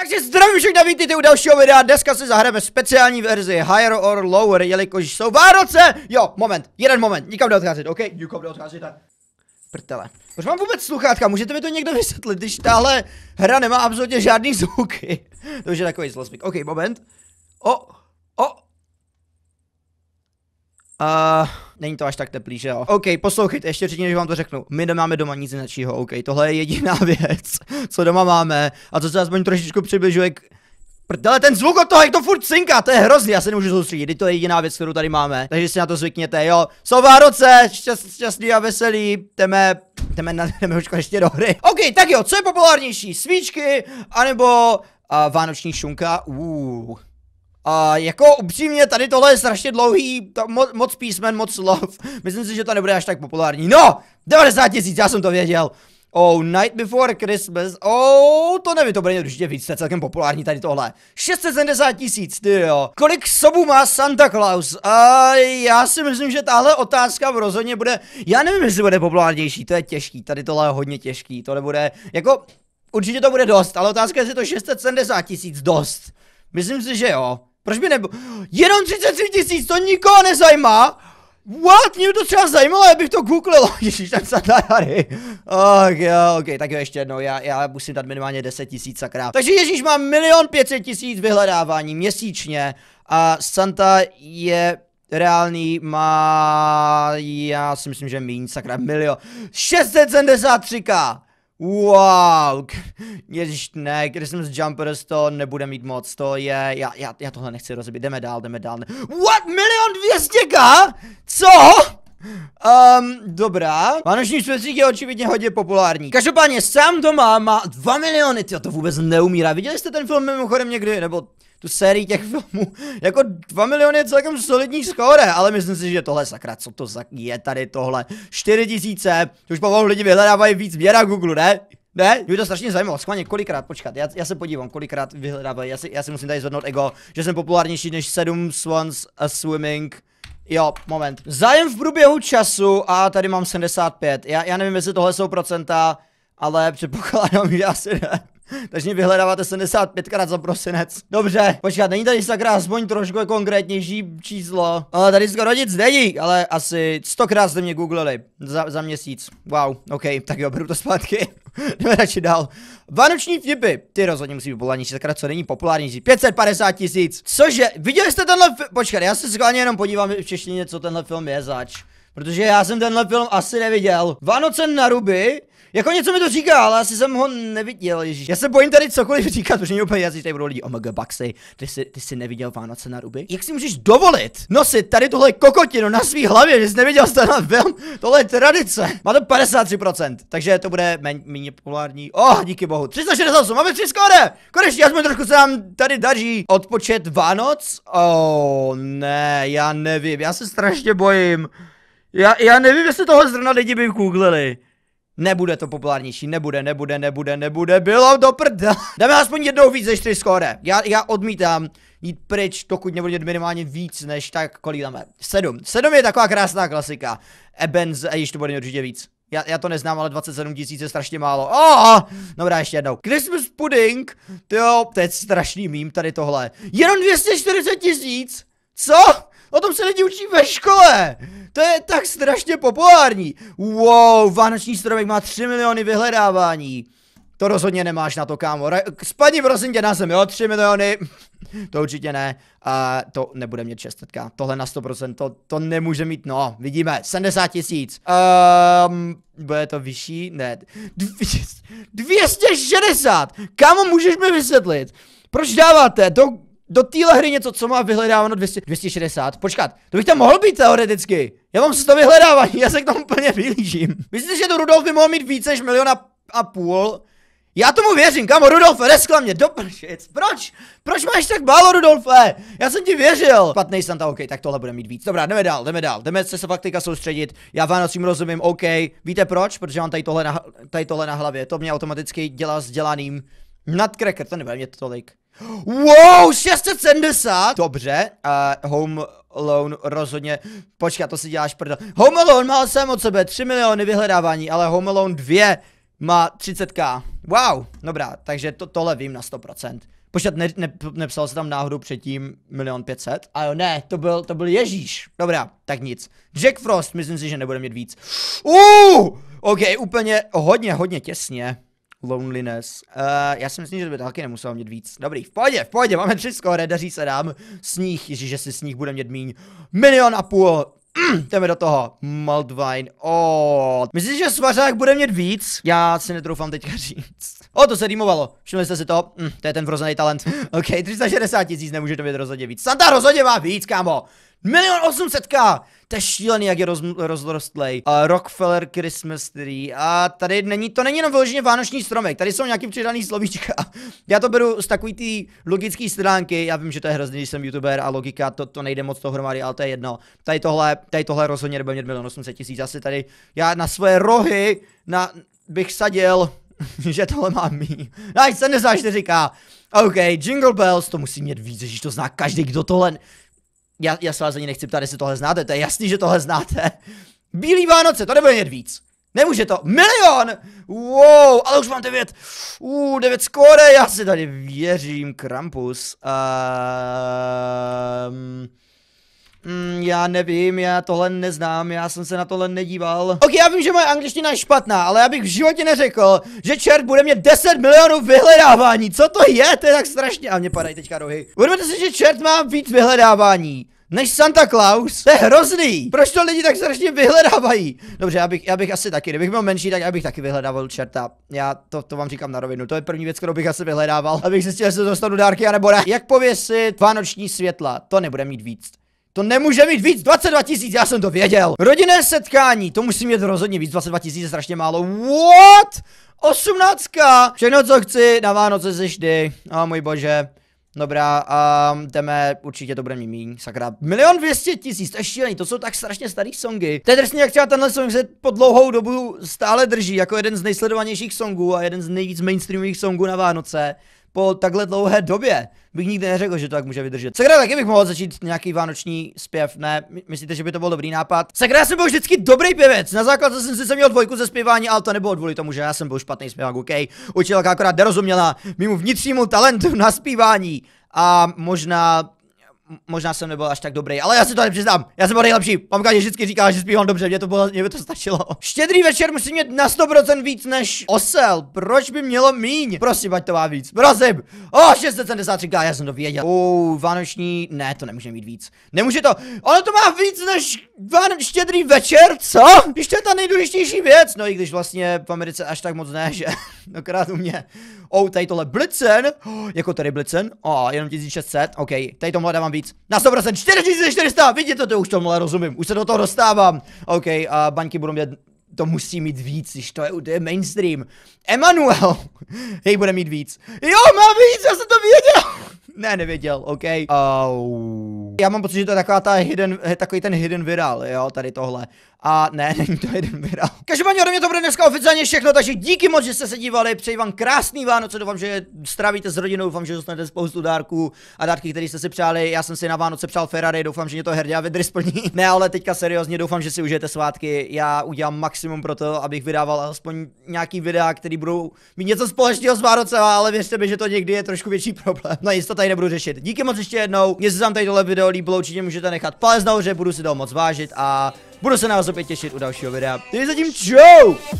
Takže zdravím všechny vítejte u dalšího videa, dneska si zahrajeme speciální verzi Higher or Lower, jelikož jsou Vánoce! Jo, moment, jeden moment, nikam neodcházet, ok? Nikam neodcházet. Prtele. Proč mám vůbec sluchátka? Můžete mi to někdo vysvětlit, když tahle hra nemá absolutně žádný zvuky? to už je takový zlozvyk. Ok, moment. O, o. A... Uh není to až tak teplý, že jo. OK, poslouchejte, ještě předtím, než vám to řeknu. My nemáme doma nic jiného, OK, tohle je jediná věc, co doma máme a co se aspoň trošičku přibližuje k ale ten zvuk od toho, jak to furt cinká, to je hrozný, já se nemůžu soustředit, to je jediná věc, kterou tady máme, takže si na to zvykněte, jo. Jsou Vánoce, šťast, šťastný a veselý, jdeme, jdeme na už ještě do hry. OK, tak jo, co je populárnější, svíčky, anebo uh, vánoční šunka, uuu. A uh, jako upřímně, tady tohle je strašně dlouhý, to, mo, moc písmen, moc slov. Myslím si, že to nebude až tak populární. No, 90 tisíc, já jsem to věděl. Oh, Night Before Christmas, oh, to nevím, to bude určitě víc, to je celkem populární tady tohle. 670 tisíc, ty jo. Kolik sobů má Santa Claus? A já si myslím, že tahle otázka v rozhodně bude, já nevím, jestli bude populárnější, to je těžký, tady tohle je hodně těžký, to nebude, jako, určitě to bude dost, ale otázka je, jestli to 670 tisíc dost. Myslím si, že jo. Proč by nebo... Jenom 33 tisíc, to nikoho nezajímá! What? Mě to třeba zajímalo, já bych to googlil. Ježíš, tam se tady. Ok, ok, tak jo, ještě jednou, já, já musím dát minimálně 10 tisíc sakrát. Takže Ježíš má milion 500 tisíc vyhledávání měsíčně a Santa je reálný má, já si myslím, že míň, sakra, milion, 673k. Wow, ježiš ne, když jsem z Jumpers to nebude mít moc, to je, já, já, já tohle nechci rozbít, jdeme dál, jdeme dál. What, milion dvěstěka? Co? Um, dobrá. Vánoční světlík je očividně hodně populární. Každopádně sám doma má 2 miliony, ty to vůbec neumírá. Viděli jste ten film mimochodem někdy, nebo tu sérii těch filmů. Jako 2 miliony je celkem solidní skóre, ale myslím si, že tohle sakra, co to za je tady tohle. 4 tisíce, to už pomalu lidi vyhledávají víc věra Google, ne? Ne, mě to strašně zajímalo, schválně kolikrát, počkat, já, já se podívám, kolikrát vyhledávají, já si, já si musím tady zvednout ego, že jsem populárnější než 7 Swans a Swimming, Jo, moment. Zájem v průběhu času a tady mám 75. Já, já nevím, jestli tohle jsou procenta, ale předpokládám, že asi ne. Takže mě vyhledáváte 75 krát za prosinec. Dobře, počkat, není tady sakra aspoň trošku konkrétnější číslo. Ale tady skoro nic není, ale asi 100 krát jste mě googlili za, za měsíc. Wow, ok, tak jo, beru to zpátky. Jdeme radši dál. Vánoční vtipy. Ty rozhodně musí být populárnější, sakra, co není populárnější. 550 tisíc. Cože, viděli jste tenhle film? Počkat, já se skválně jenom podívám v češtině, co tenhle film je zač. Protože já jsem tenhle film asi neviděl. Vánoce na ruby, jako něco mi to říká, ale asi jsem ho neviděl, ježíš. Já se bojím tady cokoliv říkat, protože mě úplně jazyč, tady budou lidi, omg, oh Baxi, ty jsi, ty jsi neviděl Vánoce na ruby? Jak si můžeš dovolit nosit tady tuhle kokotinu na svý hlavě, že jsi neviděl na film? Tohle je tradice. Má to 53%, takže to bude méně populární. Oh, díky bohu. 368, máme tři skóre! Konečně, aspoň trošku se nám tady daří. Odpočet Vánoc? Oh, ne, já nevím, já se strašně bojím. Já, já nevím, jestli toho zrna lidi by googlili. Nebude to populárnější, nebude, nebude, nebude, nebude, bylo do prda. Dáme aspoň jednou víc než 3 skóre. Já, já odmítám jít pryč, dokud nebudu mít minimálně víc než tak, kolik dáme. 7. 7 je taková krásná klasika. Ebens, a již to bude určitě víc. Já, já to neznám, ale 27 tisíc je strašně málo. Oh! Dobrá, ještě jednou. Christmas pudding, jo, to je strašný mím tady tohle. Jenom 240 tisíc? Co? O tom se lidi učí ve škole! To je tak strašně populární! Wow, vánoční stromek má 3 miliony vyhledávání. To rozhodně nemáš na to, kámo. Re spadni prosím tě na zem, jo, 3 miliony. to určitě ne. A uh, to nebude mít čestetka. Tohle na 100%, to, to nemůže mít, no, vidíme, 70 tisíc. Um, bude to vyšší? Ne. 260! Kámo, můžeš mi vysvětlit? Proč dáváte do do téhle hry něco, co má vyhledáváno 200, 260. Počkat, to bych tam mohl být teoreticky. Já mám to vyhledávání, já se k tomu úplně vylížím. Myslíte, že to Rudolf by mohl mít více než miliona a půl? Já tomu věřím, kamo, Rudolfe, reskla mě, do Proč? Proč máš tak málo, Rudolfe? Já jsem ti věřil. Špatný Santa, OK, tak tohle bude mít víc. Dobrá, jdeme dál, jdeme dál, jdeme se fakt teďka soustředit. Já Vánocím rozumím, OK. Víte proč? Protože mám tady tohle na, tady tohle na hlavě. To mě automaticky dělá s dělaným Nutcracker, to nevím, je to tolik. Wow, 670! Dobře, uh, Home Alone rozhodně, počkat, to si děláš prdel. Home Alone má sám od sebe 3 miliony vyhledávání, ale Home Alone 2 má 30k. Wow, dobrá, takže to, tohle vím na 100%. Počkat, ne, ne, nepsal se tam náhodou předtím milion pětset? A jo, ne, to byl, to byl Ježíš. Dobrá, tak nic. Jack Frost, myslím si, že nebude mít víc. Uh, ok, úplně hodně, hodně těsně. Loneliness. Uh, já si myslím, že by taky nemusel mít víc. Dobrý, v pohodě, v pohodě, máme tři skóre, daří se nám. Sníh, že si sníh bude mít míň. Milion a půl, Mm, jdeme do toho. Maltwine. Oh. Myslíš, že svařák bude mít víc? Já si netroufám teďka říct. O, to se rýmovalo. Všimli jste si to? Mm, to je ten vrozený talent. OK, 360 tisíc nemůže to být rozhodně víc. Santa rozhodně má víc, kámo. Milion 800k! To je šílený, jak je roz, rozrostlej. A Rockefeller Christmas tree. A tady není, to není jenom vyloženě vánoční stromek, tady jsou nějaký přidaný slovíčka. Já to beru z takový ty logický stránky, já vím, že to je hrozný, když jsem youtuber a logika, to, to nejde moc hromady, ale to je jedno. Tady tohle, tady tohle rozhodně nebude mít milion 800 tisíc, asi tady já na své rohy na, bych sadil, že tohle mám mý. Nice, 74k. OK, Jingle Bells, to musí mít víc, že to zná každý, kdo tohle já, já se vás ani nechci ptát, jestli tohle znáte, to je jasný, že tohle znáte. Bílý Vánoce, to nebude jet víc. Nemůže to. Milion! Wow, ale už mám devět. Uh, devět skóre, já si tady věřím, Krampus. Uh... Mm, já nevím, já tohle neznám, já jsem se na tohle nedíval. Ok, já vím, že moje angličtina je špatná, ale já bych v životě neřekl, že čert bude mě 10 milionů vyhledávání. Co to je? To je tak strašně. A mě padají teďka rohy. Uvědomte si, že čert má víc vyhledávání než Santa Claus, to je hrozný. Proč to lidi tak strašně vyhledávají? Dobře, já bych, já bych asi taky, kdybych byl menší, tak já bych taky vyhledával čerta. Já to, to vám říkám na rovinu, to je první věc, kterou bych asi vyhledával, abych zjistil, jestli dostanu dárky, anebo ne. Jak pověsit vánoční světla, to nebude mít víc. To nemůže mít víc, 22 tisíc, já jsem to věděl. Rodinné setkání, to musí mít rozhodně víc, 22 tisíc je strašně málo. What? 18! Všechno, co chci, na Vánoce vždy. A oh, můj bože. Dobrá, a um, jdeme, určitě to bude mít míň, sakra. Milion dvěstě tisíc, to je šílený, to jsou tak strašně starý songy. To je drsně, jak třeba tenhle song se po dlouhou dobu stále drží, jako jeden z nejsledovanějších songů a jeden z nejvíc mainstreamových songů na Vánoce po takhle dlouhé době. Bych nikdy neřekl, že to tak může vydržet. Sakra, taky bych mohl začít nějaký vánoční zpěv, ne? Myslíte, že by to byl dobrý nápad? Sakra, já jsem byl vždycky dobrý pěvec. Na základě jsem si se měl dvojku ze zpívání, ale to nebylo kvůli tomu, že já jsem byl špatný zpěvák, OK? Učitelka akorát nerozuměla mimo vnitřnímu talentu na zpívání. A možná možná jsem nebyl až tak dobrý, ale já si to nepřiznám. Já jsem byl nejlepší. Mamka mě vždycky říkala, že zpívám dobře, mě to bylo, mě by to stačilo. Štědrý večer musí mít na 100% víc než osel. Proč by mělo míň? Prosím, ať to má víc. Prosím. O, oh, 673, já jsem to věděl. U vánoční, ne, to nemůže mít víc. Nemůže to. Ono to má víc než van... štědrý večer, co? Když to je ta nejdůležitější věc. No i když vlastně v Americe až tak moc ne, že No u mě. O, oh, tady tohle Blitzen, oh, jako tady Blitzen, o, oh, jenom 1600, ok, tady tomhle dávám víc víc. Na 100%, 4400, vidíte to, to už tomhle rozumím, už se do toho dostávám. OK, a baňky budou mít to musí mít víc, když to je, to je mainstream. Emanuel, hej, bude mít víc. Jo, má víc, já jsem to věděl. ne, nevěděl, OK. Oh. Já mám pocit, že to je taková ta hidden, takový ten hidden virál, jo, tady tohle. A ne, není to jeden virál. Každopádně ode mě to bude dneska oficiálně všechno, takže díky moc, že jste se dívali, přeji vám krásný Vánoce, doufám, že strávíte s rodinou, doufám, že dostanete spoustu dárků a dárky, které jste si přáli. Já jsem si na Vánoce přál Ferrari, doufám, že mě to a Vedry splní. ne, ale teďka seriózně, doufám, že si užijete svátky. Já udělám maximum pro to, abych vydával aspoň nějaký videa, které budou mít něco společného s Vánocem, ale věřte mi, že to někdy je trošku větší problém. No jistě tady nebudu řešit. Díky moc ještě jednou. Jestli vám tady tohle video líbilo, určitě můžete nechat palec nahoře, budu si toho moc vážit a Budu se na vás opět těšit u dalšího videa. Tedy zatím čau!